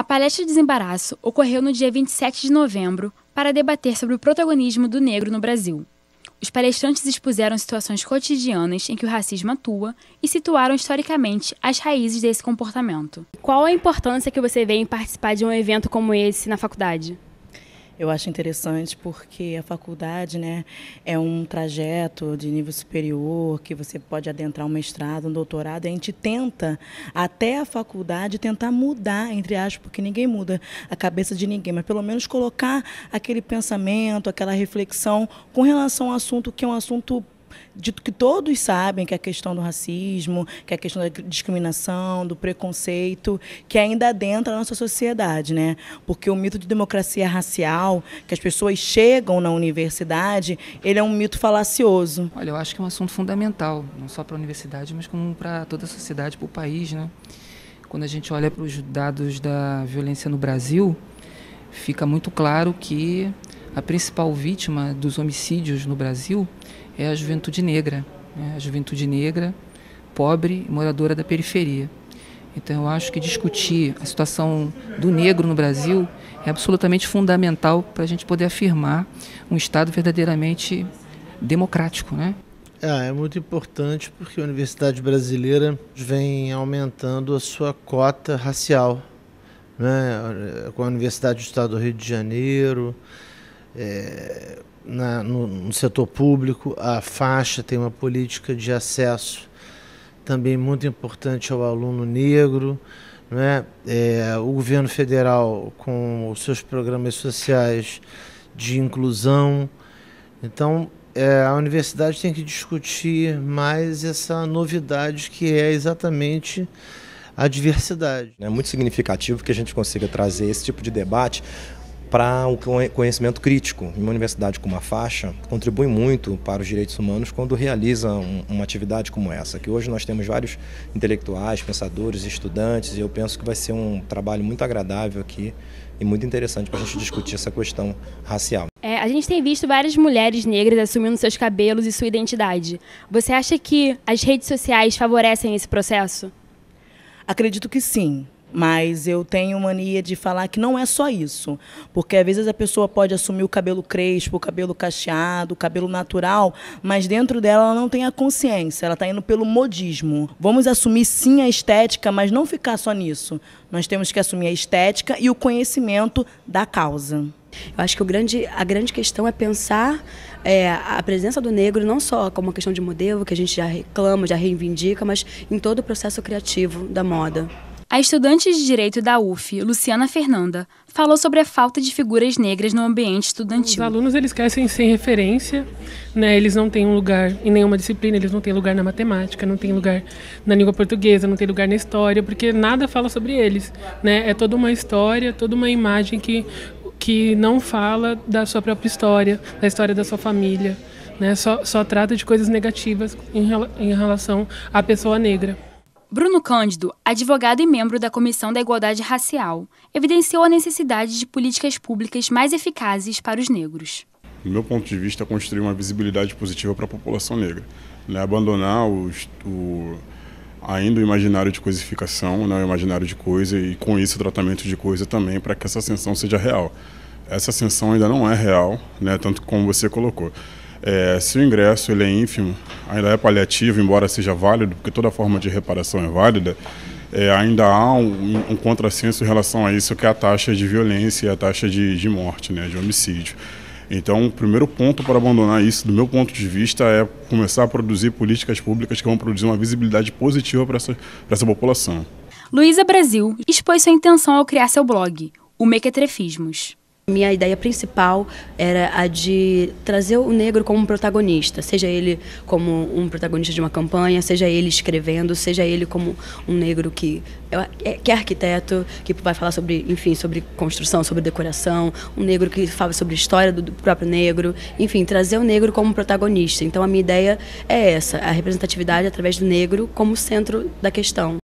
A palestra Desembaraço ocorreu no dia 27 de novembro para debater sobre o protagonismo do negro no Brasil. Os palestrantes expuseram situações cotidianas em que o racismo atua e situaram historicamente as raízes desse comportamento. Qual a importância que você vê em participar de um evento como esse na faculdade? Eu acho interessante porque a faculdade né, é um trajeto de nível superior que você pode adentrar um mestrado, um doutorado. E a gente tenta, até a faculdade, tentar mudar, entre aspas, porque ninguém muda a cabeça de ninguém, mas pelo menos colocar aquele pensamento, aquela reflexão com relação ao assunto que é um assunto dito que todos sabem que a questão do racismo, que a questão da discriminação, do preconceito, que ainda adentra a nossa sociedade, né? Porque o mito de democracia racial, que as pessoas chegam na universidade, ele é um mito falacioso. Olha, eu acho que é um assunto fundamental, não só para a universidade, mas como para toda a sociedade, para o país, né? Quando a gente olha para os dados da violência no Brasil, fica muito claro que a principal vítima dos homicídios no Brasil é a juventude negra, né? a juventude negra, pobre, moradora da periferia. Então eu acho que discutir a situação do negro no Brasil é absolutamente fundamental para a gente poder afirmar um Estado verdadeiramente democrático, né? É, é muito importante porque a Universidade Brasileira vem aumentando a sua cota racial, né? com a Universidade do Estado do Rio de Janeiro, é, na, no, no setor público, a faixa tem uma política de acesso também muito importante ao aluno negro. Né? É, o governo federal, com os seus programas sociais de inclusão. Então, é, a universidade tem que discutir mais essa novidade que é exatamente a diversidade. É muito significativo que a gente consiga trazer esse tipo de debate para o conhecimento crítico. Uma universidade com uma faixa contribui muito para os direitos humanos quando realiza uma atividade como essa, que hoje nós temos vários intelectuais, pensadores, estudantes, e eu penso que vai ser um trabalho muito agradável aqui e muito interessante para a gente discutir essa questão racial. É, a gente tem visto várias mulheres negras assumindo seus cabelos e sua identidade. Você acha que as redes sociais favorecem esse processo? Acredito que sim. Mas eu tenho mania de falar que não é só isso. Porque às vezes a pessoa pode assumir o cabelo crespo, o cabelo cacheado, o cabelo natural, mas dentro dela ela não tem a consciência, ela está indo pelo modismo. Vamos assumir sim a estética, mas não ficar só nisso. Nós temos que assumir a estética e o conhecimento da causa. Eu acho que grande, a grande questão é pensar é, a presença do negro não só como uma questão de modelo, que a gente já reclama, já reivindica, mas em todo o processo criativo da moda. A estudante de Direito da UF, Luciana Fernanda, falou sobre a falta de figuras negras no ambiente estudantil. Os alunos eles crescem sem referência, né? Eles não têm um lugar em nenhuma disciplina, eles não têm lugar na matemática, não têm lugar na língua portuguesa, não têm lugar na história, porque nada fala sobre eles, né? É toda uma história, toda uma imagem que que não fala da sua própria história, da história da sua família, né? Só, só trata de coisas negativas em, em relação à pessoa negra. Bruno Cândido, advogado e membro da Comissão da Igualdade Racial, evidenciou a necessidade de políticas públicas mais eficazes para os negros. Do meu ponto de vista, construir uma visibilidade positiva para a população negra. Né? Abandonar os, o, ainda o imaginário de coisificação, né? o imaginário de coisa e, com isso, o tratamento de coisa também, para que essa ascensão seja real. Essa ascensão ainda não é real, né? tanto como você colocou. É, se o ingresso ele é ínfimo, ainda é paliativo, embora seja válido, porque toda forma de reparação é válida, é, ainda há um, um contrassenso em relação a isso, que é a taxa de violência e a taxa de, de morte, né, de homicídio. Então, o primeiro ponto para abandonar isso, do meu ponto de vista, é começar a produzir políticas públicas que vão produzir uma visibilidade positiva para essa, para essa população. Luísa Brasil expôs sua intenção ao criar seu blog, o Mequetrefismos. Minha ideia principal era a de trazer o negro como um protagonista, seja ele como um protagonista de uma campanha, seja ele escrevendo, seja ele como um negro que é, é, que é arquiteto, que vai falar sobre, enfim, sobre construção, sobre decoração, um negro que fala sobre história do, do próprio negro, enfim, trazer o negro como protagonista. Então a minha ideia é essa, a representatividade através do negro como centro da questão.